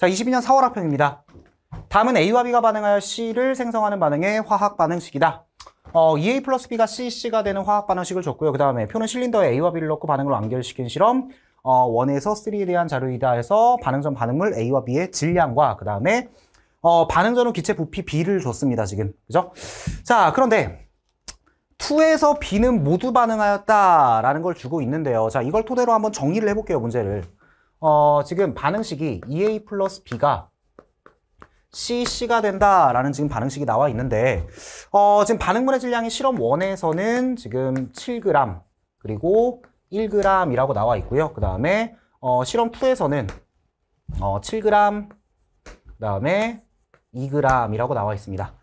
자, 22년 4월 학평입니다 다음은 A와 B가 반응하여 C를 생성하는 반응의 화학 반응식이다. 어, EA 플러스 B가 CC가 되는 화학 반응식을 줬고요. 그 다음에 표는 실린더에 A와 B를 넣고 반응을 완결시킨 실험 어, 1에서 3에 대한 자료이다 해서 반응 전 반응물 A와 B의 질량과 그 다음에 어, 반응 전후 기체 부피 B를 줬습니다. 지금. 그죠? 자, 그런데 2에서 B는 모두 반응하였다라는 걸 주고 있는데요. 자, 이걸 토대로 한번 정리를 해볼게요. 문제를. 어, 지금 반응식이 EA 플러스 B가 CC가 된다라는 지금 반응식이 나와 있는데 어, 지금 반응물의 질량이 실험 1에서는 지금 7g 그리고 1g이라고 나와 있고요. 그 다음에 어, 실험 2에서는 어, 7g 그 다음에 2g이라고 나와 있습니다.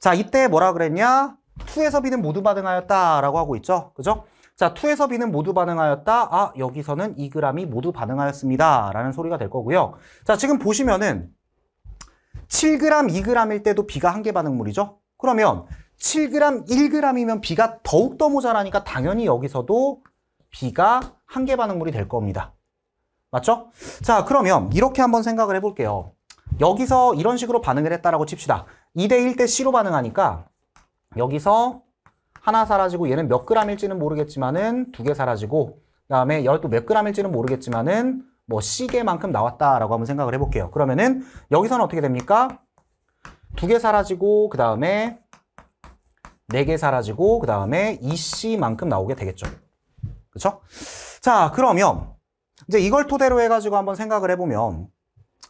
자, 이때 뭐라 그랬냐? 2에서 B는 모두 반응하였다라고 하고 있죠. 그죠? 자, 2에서 B는 모두 반응하였다. 아, 여기서는 2g이 모두 반응하였습니다. 라는 소리가 될 거고요. 자, 지금 보시면은 7g, 2g일 때도 B가 한개 반응물이죠? 그러면 7g, 1g이면 B가 더욱더 모자라니까 당연히 여기서도 B가 한개 반응물이 될 겁니다. 맞죠? 자, 그러면 이렇게 한번 생각을 해볼게요. 여기서 이런 식으로 반응을 했다라고 칩시다. 2대 1대 C로 반응하니까 여기서 하나 사라지고 얘는 몇 그램일지는 모르겠지만은 두 개 사라지고 그다음에 열도몇 그램일지는 모르겠지만은 뭐 시계만큼 나왔다라고 한번 생각을 해볼게요. 그러면은 여기서는 어떻게 됩니까? 두 개 사라지고 그 다음에 네 개 사라지고 그 다음에 이씨만큼 나오게 되겠죠. 그렇죠? 자 그러면 이제 이걸 토대로 해가지고 한번 생각을 해보면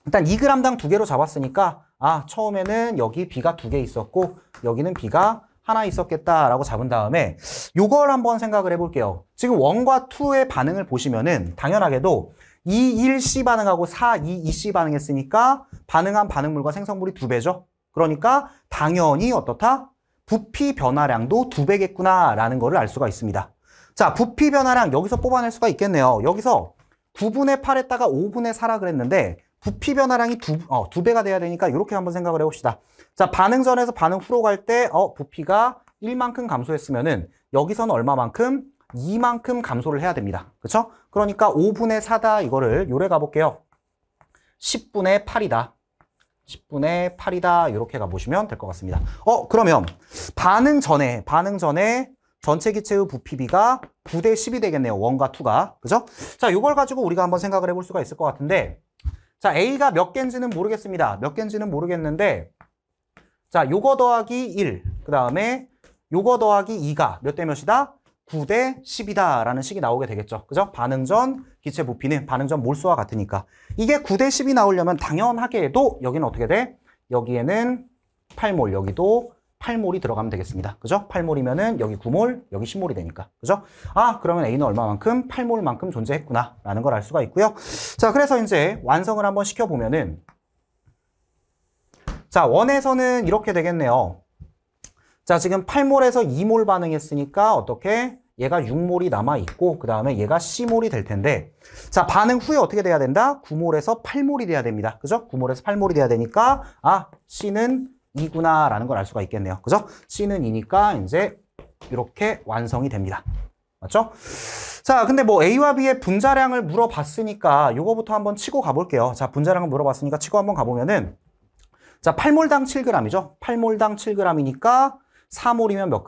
일단 2g당 두 개로 잡았으니까 아 처음에는 여기 B가 두 개 있었고 여기는 B가 하나 있었겠다라고 잡은 다음에 요걸 한번 생각을 해볼게요. 지금 1과2의 반응을 보시면은 당연하게도 2, 1C 반응하고 4, 2, 2C 반응했으니까 반응한 반응물과 생성물이 두 배죠. 그러니까 당연히 어떻다? 부피 변화량도 두 배겠구나라는 거를 알 수가 있습니다. 자, 부피 변화량 여기서 뽑아낼 수가 있겠네요. 여기서 9분의 8했다가 5분의 4라 그랬는데 부피 변화량이 두, 어, 두 배가 돼야 되니까 이렇게 한번 생각을 해봅시다. 자, 반응 전에서 반응 후로 갈 때, 어, 부피가 1만큼 감소했으면은 여기서는 얼마만큼? 2만큼 감소를 해야 됩니다. 그렇죠? 그러니까 5분의 4다 이거를 요래 가볼게요. 10분의 8이다. 10분의 8이다 이렇게 가보시면 될 것 같습니다. 어 그러면 반응 전에 반응 전에 전체 기체의 부피비가 9대 10이 되겠네요. 원과 투가 그죠? 자요걸 가지고 우리가 한번 생각을 해볼 수가 있을 것 같은데 자, A가 몇 개인지는 모르겠습니다. 몇 개인지는 모르겠는데 자, 요거 더하기 1, 그 다음에 요거 더하기 2가 몇 대 몇이다? 9 대 10이다 라는 식이 나오게 되겠죠. 그죠? 반응전 기체 부피는 반응전 몰수와 같으니까. 이게 9 대 10이 나오려면 당연하게도 해 여기는 어떻게 돼? 여기에는 8몰, 여기도 8몰이 들어가면 되겠습니다. 그죠? 8몰이면은 여기 9몰, 여기 10몰이 되니까. 그죠? 아, 그러면 A는 얼마만큼? 8몰만큼 존재했구나. 라는 걸 알 수가 있고요. 자, 그래서 이제 완성을 한번 시켜보면은 자, 원에서는 이렇게 되겠네요. 자, 지금 8몰에서 2몰 반응했으니까 어떻게? 얘가 6몰이 남아있고 그 다음에 얘가 1몰이될 텐데 자 반응 후에 어떻게 돼야 된다? 9몰에서 8몰이 돼야 됩니다. 그죠? 9몰에서 8몰이 돼야 되니까 아 C는 2구나라는 걸 알 수가 있겠네요. 그죠? C는 2니까 이제 이렇게 완성이 됩니다. 맞죠? 자, 근데 뭐 A와 B의 분자량을 물어봤으니까 요거부터 한번 치고 가볼게요. 자, 분자량을 물어봤으니까 치고 한번 가보면은 자, 8몰당 7g이죠. 8몰당 7g이니까 3몰이면몇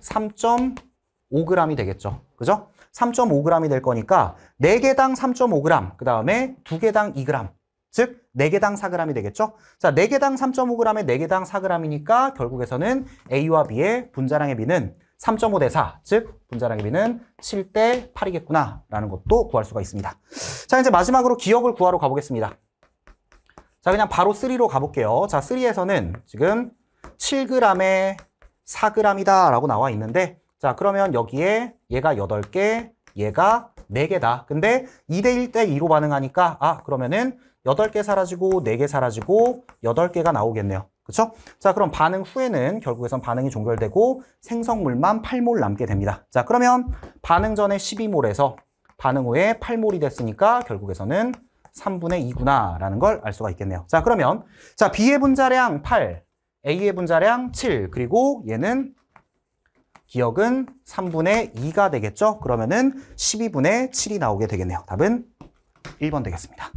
g? 3.5g이 되겠죠. 그죠? 3.5g이 될 거니까 4개당 3.5g, 그 다음에 2개당 2g, 즉 4개당 4g이 되겠죠? 자, 4개당 3.5g에 4개당 4g이니까 결국에서는 A와 B의 분자량의 비는 3.5 대 4, 즉 분자량의 비는 7 대 8이겠구나 라는 것도 구할 수가 있습니다. 자, 이제 마지막으로 기억을 구하러 가보겠습니다. 자, 그냥 바로 3로 가볼게요. 자, 3에서는 지금 7g에 4g이다 라고 나와 있는데 자, 그러면 여기에 얘가 8개, 얘가 4개다. 근데 2대 1대 2로 반응하니까 아 그러면은 8개 사라지고 4개 사라지고 8개가 나오겠네요. 그렇죠? 자 그럼 반응 후에는 결국에선 반응이 종결되고 생성물만 8몰 남게 됩니다. 자 그러면 반응 전에 12몰에서 반응 후에 8몰이 됐으니까 결국에서는 3분의 2구나라는 걸 알 수가 있겠네요. 자 그러면 자 B의 분자량 8, A의 분자량 7, 그리고 얘는 기억은 3분의 2가 되겠죠? 그러면은 12분의 7이 나오게 되겠네요. 답은 1번 되겠습니다.